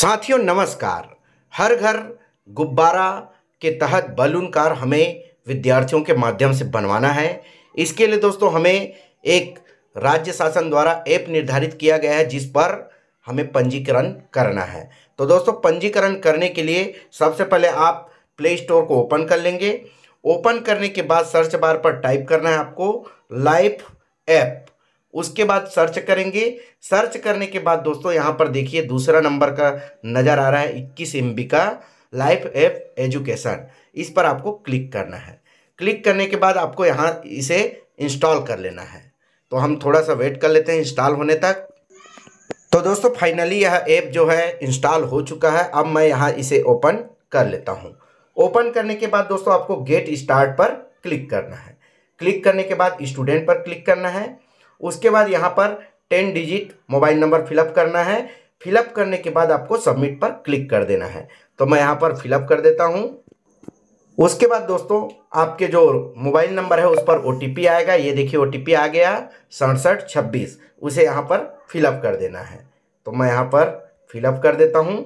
साथियों नमस्कार हर घर गुब्बारा के तहत बलून कार हमें विद्यार्थियों के माध्यम से बनवाना है इसके लिए दोस्तों हमें एक राज्य शासन द्वारा ऐप निर्धारित किया गया है जिस पर हमें पंजीकरण करना है तो दोस्तों पंजीकरण करने के लिए सबसे पहले आप प्ले स्टोर को ओपन कर लेंगे ओपन करने के बाद सर्च बार पर टाइप करना है आपको लाइफ ऐप उसके बाद सर्च करेंगे सर्च करने के बाद दोस्तों यहाँ पर देखिए दूसरा नंबर का नज़र आ रहा है इक्कीस एम का लाइफ एप एजुकेशन इस पर आपको क्लिक करना है क्लिक करने के बाद आपको यहाँ इसे इंस्टॉल कर लेना है तो हम थोड़ा सा वेट कर लेते हैं इंस्टॉल होने तक तो दोस्तों फाइनली यह ऐप जो है इंस्टॉल हो चुका है अब मैं यहाँ इसे ओपन कर लेता हूँ ओपन करने के बाद दोस्तों आपको गेट स्टार्ट पर क्लिक करना है क्लिक करने के बाद स्टूडेंट पर क्लिक करना है उसके बाद यहाँ पर ten digit mobile number fill up करना है फिलअप करने के बाद आपको सबमिट पर क्लिक कर देना है तो मैं यहाँ पर फिलअप कर देता हूँ उसके बाद दोस्तों आपके जो मोबाइल नंबर है उस पर ओ आएगा ये देखिए ओ आ गया सड़सठ छब्बीस उसे यहाँ पर फिलअप कर देना है तो मैं यहाँ पर फिलअप कर देता हूँ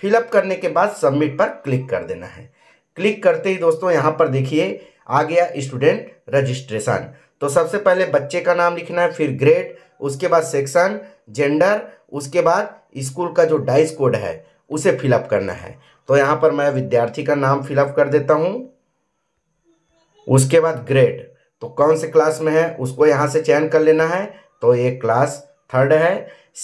फिलअप करने के बाद सबमिट पर क्लिक कर देना है क्लिक करते ही दोस्तों यहाँ पर देखिए आ गया स्टूडेंट रजिस्ट्रेशन तो सबसे पहले बच्चे का नाम लिखना है फिर ग्रेड उसके बाद सेक्शन जेंडर उसके बाद स्कूल का जो डाइस कोड है उसे फिलअप करना है तो यहाँ पर मैं विद्यार्थी का नाम फिलअप कर देता हूँ उसके बाद ग्रेड तो कौन से क्लास में है उसको यहाँ से चयन कर लेना है तो ये क्लास थर्ड है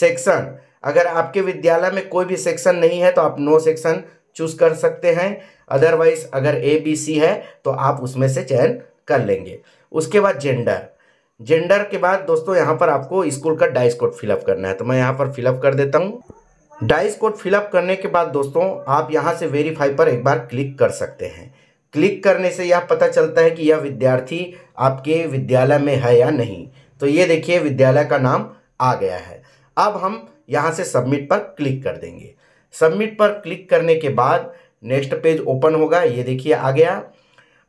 सेक्शन अगर आपके विद्यालय में कोई भी सेक्शन नहीं है तो आप नो सेक्शन चूज कर सकते हैं अदरवाइज अगर ए बी सी है तो आप उसमें से चयन कर लेंगे उसके बाद जेंडर जेंडर के बाद दोस्तों यहाँ पर आपको स्कूल का डाइस कोड फिलअप करना है तो मैं यहाँ पर फिलअप कर देता हूँ डाइस कोड फिलअप करने के बाद दोस्तों आप यहाँ से वेरीफाई पर एक बार क्लिक कर सकते हैं क्लिक करने से यह पता चलता है कि यह विद्यार्थी आपके विद्यालय में है या नहीं तो ये देखिए विद्यालय का नाम आ गया है अब हम यहाँ से सबमिट पर क्लिक कर देंगे सबमिट पर क्लिक करने के बाद नेक्स्ट पेज ओपन होगा ये देखिए आ गया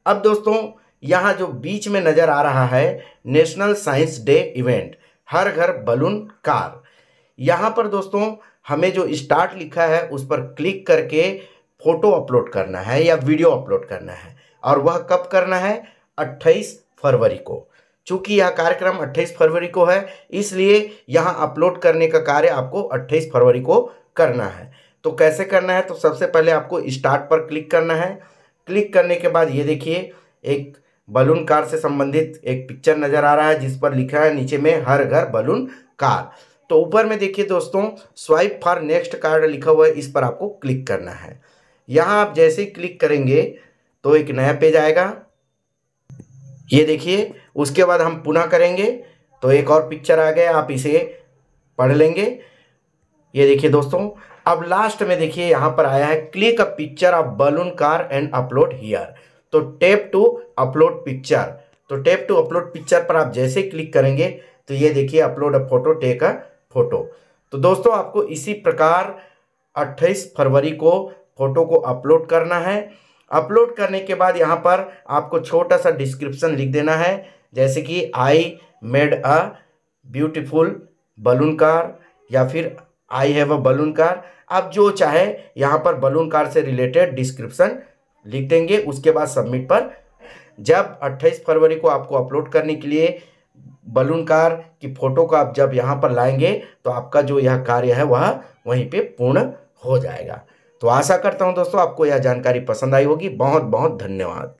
अब दोस्तों यहाँ जो बीच में नज़र आ रहा है नेशनल साइंस डे इवेंट हर घर बलून कार यहाँ पर दोस्तों हमें जो स्टार्ट लिखा है उस पर क्लिक करके फ़ोटो अपलोड करना है या वीडियो अपलोड करना है और वह कब करना है 28 फरवरी को चूंकि यह कार्यक्रम 28 फरवरी को है इसलिए यहाँ अपलोड करने का कार्य आपको 28 फरवरी को करना है तो कैसे करना है तो सबसे पहले आपको स्टार्ट पर क्लिक करना है क्लिक करने के बाद ये देखिए एक बलून कार से संबंधित एक पिक्चर नजर आ रहा है जिस पर लिखा है नीचे में हर घर बलून कार तो ऊपर में देखिए दोस्तों स्वाइप फॉर नेक्स्ट कार्ड लिखा हुआ है इस पर आपको क्लिक करना है यहाँ आप जैसे ही क्लिक करेंगे तो एक नया पेज आएगा ये देखिए उसके बाद हम पुनः करेंगे तो एक और पिक्चर आ गया आप इसे पढ़ लेंगे ये देखिए दोस्तों अब लास्ट में देखिए यहाँ पर आया है click a picture of balloon car and upload here तो टेप टू अपलोड पिक्चर तो टेप टू अपलोड पिक्चर पर आप जैसे क्लिक करेंगे तो ये देखिए upload a photo take a photo तो दोस्तों आपको इसी प्रकार 28 फरवरी को फोटो को अपलोड करना है अपलोड करने के बाद यहाँ पर आपको छोटा सा डिस्क्रिप्शन लिख देना है जैसे कि I made a beautiful balloon car या फिर I have a balloon car आप जो चाहे यहाँ पर बलून कार से रिलेटेड डिस्क्रिप्शन लिख देंगे उसके बाद सबमिट पर जब 28 फरवरी को आपको अपलोड करने के लिए बलून कार की फ़ोटो को आप जब यहाँ पर लाएंगे तो आपका जो यह कार्य है वह वहीं पे पूर्ण हो जाएगा तो आशा करता हूँ दोस्तों आपको यह जानकारी पसंद आई होगी बहुत बहुत धन्यवाद